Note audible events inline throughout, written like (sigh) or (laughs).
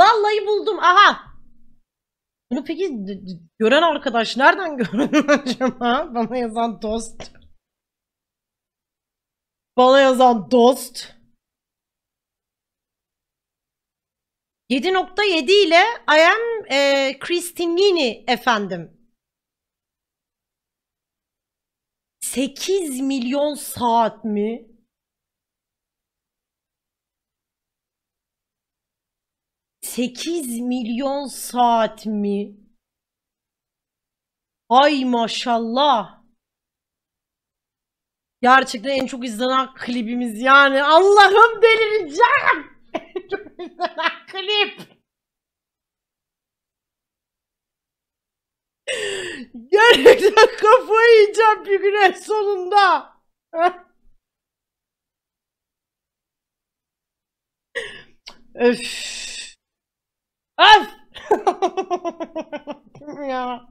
Vallahi buldum. Aha. Bunu peki gören arkadaş nereden (laughs) gördün acaba? Bana yazan dost. Bana yazan dost. 7.7 ile I am e, Christinini efendim. 8 milyon saat mi? 8 milyon saat mi? Ay maşallah. Gerçekten en çok izlenen klibimiz yani. Allah'ım delireceğim. En çok izlenen klip. Gerçekten kafayı yiyeceğim bir gün en sonunda. Öf. Öf! (laughs) ya.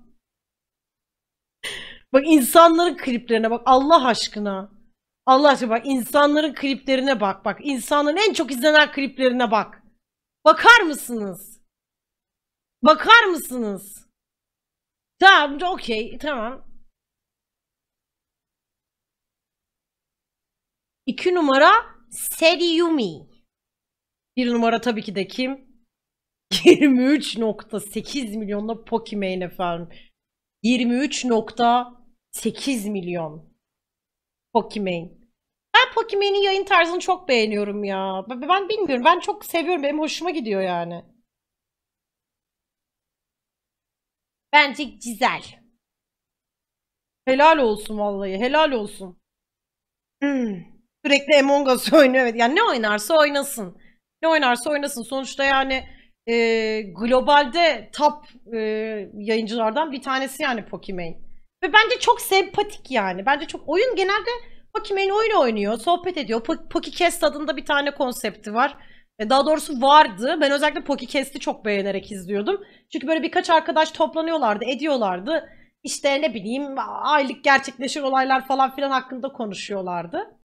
Bak insanların kliplerine bak Allah aşkına. Allah aşkına bak insanların kliplerine bak bak. insanın en çok izlenen kliplerine bak. Bakar mısınız? Bakar mısınız? Tamam, okey, tamam. İki numara Seriyumi. Bir numara tabii ki de kim? 23.8 milyonla Pokimane efendim. 23.8 milyon. Pokimane. Ben Pokimane'in yayın tarzını çok beğeniyorum ya. Ben bilmiyorum. Ben çok seviyorum. Benim hoşuma gidiyor yani. Bence güzel. Helal olsun vallahi. Helal olsun. Hmm. Sürekli Among Us oynuyor. Evet. Yani ne oynarsa oynasın. Ne oynarsa oynasın. Sonuçta yani e, globalde top e, yayıncılardan bir tanesi yani Pokimane. Ve bence çok sempatik yani. Bence çok oyun genelde Pokimane oyunu oynuyor, sohbet ediyor. Po- Pokicast adında bir tane konsepti var. E, daha doğrusu vardı. Ben özellikle Pokicast'i çok beğenerek izliyordum. Çünkü böyle birkaç arkadaş toplanıyorlardı, ediyorlardı. İşte ne bileyim aylık gerçekleşir olaylar falan filan hakkında konuşuyorlardı.